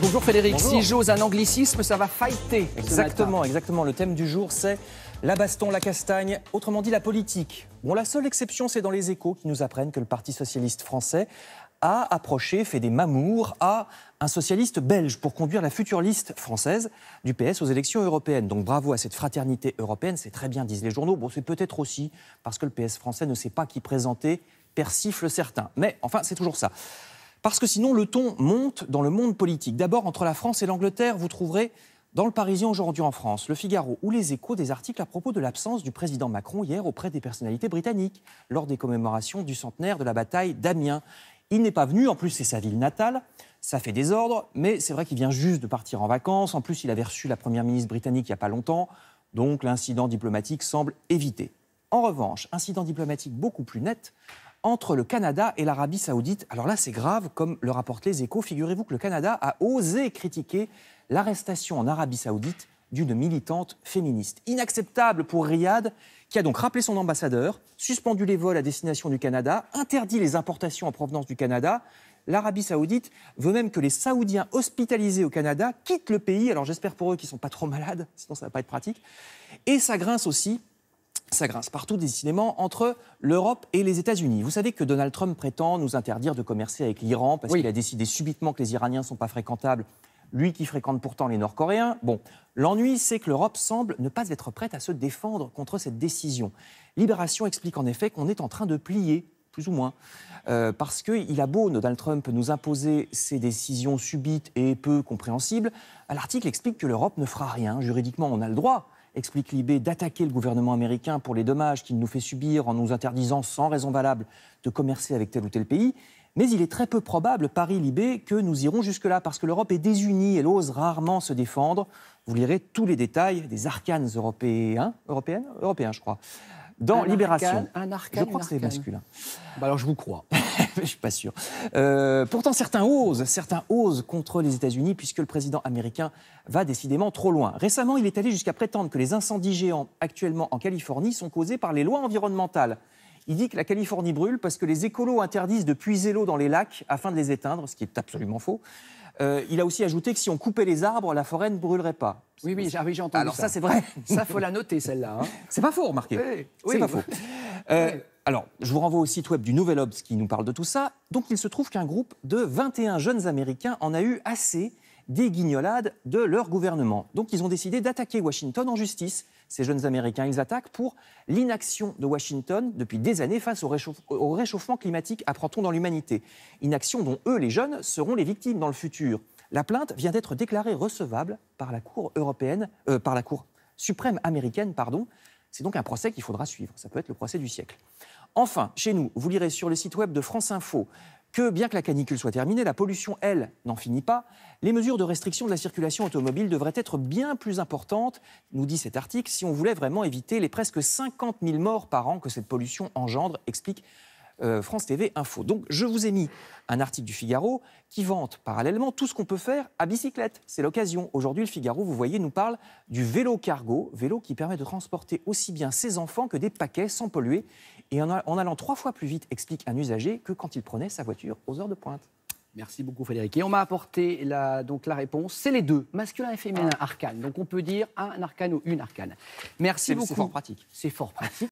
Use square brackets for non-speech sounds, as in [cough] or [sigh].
Bonjour Frédéric, si j'ose un anglicisme, ça va fighter. Exactement, exactement. Le thème du jour, c'est la baston, la castagne, autrement dit la politique. Bon, la seule exception, c'est dans les échos qui nous apprennent que le Parti socialiste français a approché, fait des mamours à un socialiste belge pour conduire la future liste française du PS aux élections européennes. Donc bravo à cette fraternité européenne, c'est très bien, disent les journaux. Bon, c'est peut-être aussi parce que le PS français ne sait pas qui présenter, persifle certains. Mais enfin, c'est toujours ça. Parce que sinon, le ton monte dans le monde politique. D'abord, entre la France et l'Angleterre, vous trouverez dans le Parisien aujourd'hui en France, le Figaro ou les échos des articles à propos de l'absence du président Macron hier auprès des personnalités britanniques lors des commémorations du centenaire de la bataille d'Amiens. Il n'est pas venu, en plus c'est sa ville natale, ça fait désordre, mais c'est vrai qu'il vient juste de partir en vacances, en plus il avait reçu la Première ministre britannique il n'y a pas longtemps, donc l'incident diplomatique semble évité. En revanche, incident diplomatique beaucoup plus net, entre le Canada et l'Arabie saoudite. Alors là, c'est grave, comme le rapportent les échos. Figurez-vous que le Canada a osé critiquer l'arrestation en Arabie saoudite d'une militante féministe. Inacceptable pour Riyad, qui a donc rappelé son ambassadeur, suspendu les vols à destination du Canada, interdit les importations en provenance du Canada. L'Arabie saoudite veut même que les Saoudiens hospitalisés au Canada quittent le pays. Alors j'espère pour eux qu'ils ne sont pas trop malades, sinon ça ne va pas être pratique. Et ça grince aussi ça grince partout, décidément, entre l'Europe et les États-Unis. Vous savez que Donald Trump prétend nous interdire de commercer avec l'Iran parce qu'il a décidé subitement que les Iraniens ne sont pas fréquentables, lui qui fréquente pourtant les Nord-Coréens. Bon, l'ennui, c'est que l'Europe semble ne pas être prête à se défendre contre cette décision. Libération explique en effet qu'on est en train de plier plus ou moins. Euh, parce qu'il a beau, Donald Trump, nous imposer ses décisions subites et peu compréhensibles, l'article explique que l'Europe ne fera rien. Juridiquement, on a le droit explique Libé, d'attaquer le gouvernement américain pour les dommages qu'il nous fait subir en nous interdisant sans raison valable de commercer avec tel ou tel pays. Mais il est très peu probable, Paris Libé, que nous irons jusque-là, parce que l'Europe est désunie, et ose rarement se défendre. Vous lirez tous les détails des arcanes européens, européennes, européens, je crois, dans Libération. je crois que c'est masculin. Bah alors je vous crois. [laughs] je suis pas sûr. Euh, pourtant, certains osent, certains osent contre les États-Unis puisque le président américain va décidément trop loin. Récemment, il est allé jusqu'à prétendre que les incendies géants actuellement en Californie sont causés par les lois environnementales. Il dit que la Californie brûle parce que les écolos interdisent de puiser l'eau dans les lacs afin de les éteindre, ce qui est absolument faux. Euh, il a aussi ajouté que si on coupait les arbres, la forêt ne brûlerait pas. Oui, oui, j'ai ah entendu Alors ça, c'est vrai. ça, faut la noter, celle-là. Hein. [laughs] C'est pas faux, remarquez. Oui, c'est pas faux. [laughs] Euh, alors, je vous renvoie au site web du Nouvel Obs qui nous parle de tout ça. Donc, il se trouve qu'un groupe de 21 jeunes Américains en a eu assez des guignolades de leur gouvernement. Donc, ils ont décidé d'attaquer Washington en justice ces jeunes Américains. Ils attaquent pour l'inaction de Washington depuis des années face au, réchauffement climatique, apprend-on dans l'humanité. Inaction dont eux, les jeunes, seront les victimes dans le futur. La plainte vient d'être déclarée recevable par la Cour européenne, euh, par la Cour suprême américaine, pardon. C'est donc un procès qu'il faudra suivre. Ça peut être le procès du siècle. Enfin, chez nous, vous lirez sur le site web de France Info que bien que la canicule soit terminée, la pollution, elle, n'en finit pas. Les mesures de restriction de la circulation automobile devraient être bien plus importantes, nous dit cet article, si on voulait vraiment éviter les presque 50 000 morts par an que cette pollution engendre, explique euh, France TV Info. Donc je vous ai mis un article du Figaro qui vante parallèlement tout ce qu'on peut faire à bicyclette. C'est l'occasion. Aujourd'hui, le Figaro, vous voyez, nous parle du vélo cargo, vélo qui permet de transporter aussi bien ses enfants que des paquets sans polluer et en, allant trois fois plus vite, explique un usager, que quand il prenait sa voiture aux heures de pointe. Merci beaucoup Frédéric. Et on m'a apporté la, donc la réponse. C'est les deux, masculin et féminin, ah. arcane. Donc on peut dire un arcane ou une arcane. Merci beaucoup. C'est fort pratique. C'est fort pratique.